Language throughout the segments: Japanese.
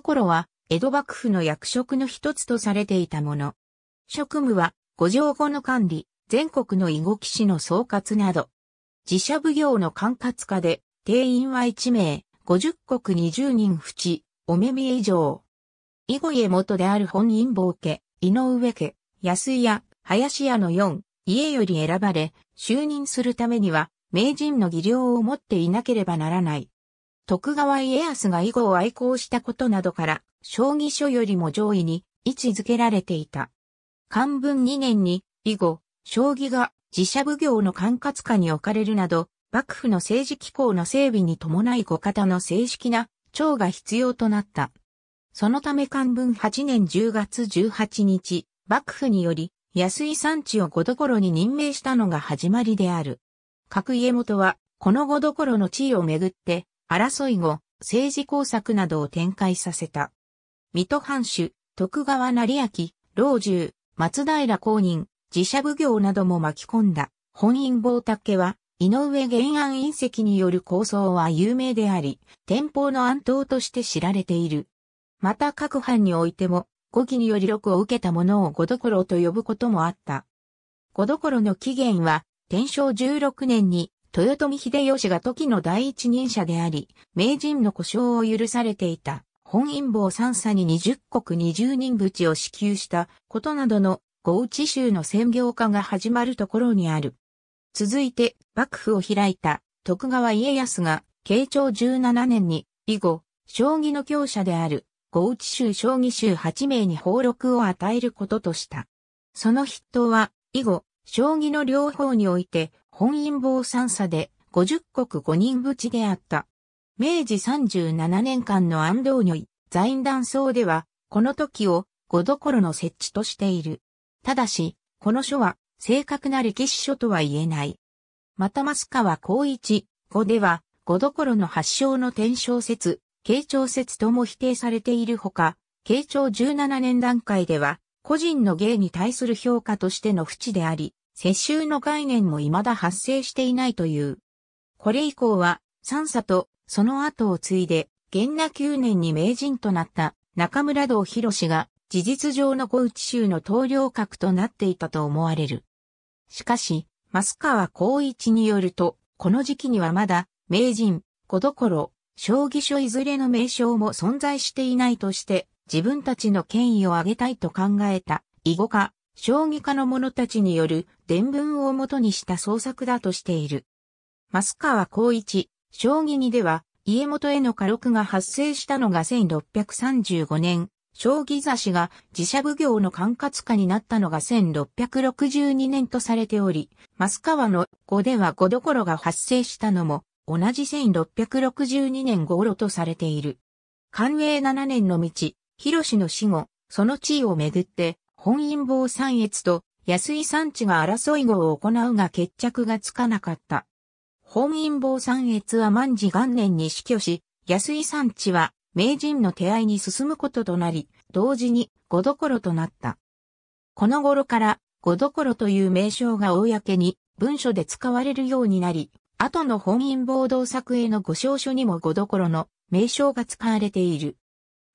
ころは、江戸幕府の役職の一つとされていたもの。職務は、五条後の管理、全国の囲碁騎士の総括など。自社奉行の管轄下で、定員は1名、50国20人淵、お目見以上。囲碁家元である本因坊家、井上家、安井屋、林屋の4、家より選ばれ、就任するためには、名人の技量を持っていなければならない。徳川家康が囲碁を愛好したことなどから、将棋書よりも上位に位置づけられていた。漢文2年に、囲碁、将棋が自社奉行の管轄下に置かれるなど、幕府の政治機構の整備に伴い五方の正式な長が必要となった。そのため漢文8年10月18日、幕府により、安井産地を五所に任命したのが始まりである。各家元は、この五所の地位をめぐって、争い後、政治工作などを展開させた。水戸藩主、徳川成明、老中、松平公認、自社奉行なども巻き込んだ。本因坊竹は、井上玄安隕石による構想は有名であり、天保の安東として知られている。また各藩においても、五期により録を受けたものを五所と呼ぶこともあった。五所の起源は、天正16年に豊臣秀吉が時の第一人者であり、名人の故障を許されていた、本因坊三佐に20国20人口を支給したことなどの五内州の専業化が始まるところにある。続いて、幕府を開いた徳川家康が、慶長17年に、以後、将棋の強者である、五内州将棋州8名に俸禄を与えることとした。その筆頭は、以後、将棋の両方において、本因坊三差で五十国五人淵であった。明治三十七年間の安藤如意財団層では、この時を五どころの設置としている。ただし、この書は正確な歴史書とは言えない。またマスカは高一、五では、五どころの発祥の天正説、慶長説とも否定されているほか、慶長十七年段階では、個人の芸に対する評価としての淵であり、世襲の概念も未だ発生していないという。これ以降は、三佐とその後を継いで、元那9年に名人となった中村道博氏が事実上の小内州の統領格となっていたと思われる。しかし、増川光一によると、この時期にはまだ、名人、小所、将棋所いずれの名称も存在していないとして、自分たちの権威を上げたいと考えた、囲碁家、将棋家の者たちによる伝聞をもとにした創作だとしている。増川光一、将棋にでは、家元への家禄が発生したのが1635年、将棋雑誌が自社奉行の管轄下になったのが1662年とされており、増川の5では5どころが発生したのも、同じ1662年頃とされている。寛永7年の道、広氏の死後、その地位をめぐって、本因坊三越と安井三地が争い号を行うが決着がつかなかった。本因坊三越は万事元年に死去し、安井三地は名人の手合いに進むこととなり、同時に五所となった。この頃から五所という名称が公に文書で使われるようになり、後の本因坊同作へのご証書にも五所の名称が使われている。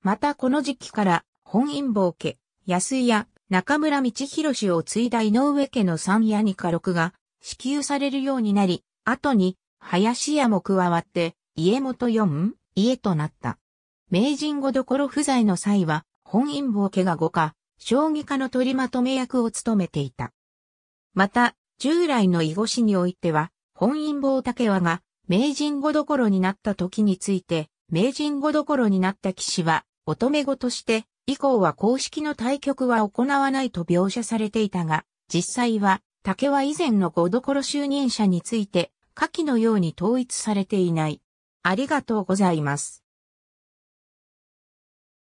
またこの時期から本因坊家、安井屋、中村道博氏を継いだ井上家の三屋に家六が支給されるようになり、後に林家も加わって家元四家となった。名人後どころ不在の際は、本因坊家が五家、将棋家の取りまとめ役を務めていた。また、従来の囲碁師においては、本因坊竹和が名人後どころになった時について、名人後どころになった騎士は、乙女子として以降は公式の対局は行わないと描写されていたが、実際は、竹は以前の五ろ就任者について、下記のように統一されていない。ありがとうございます。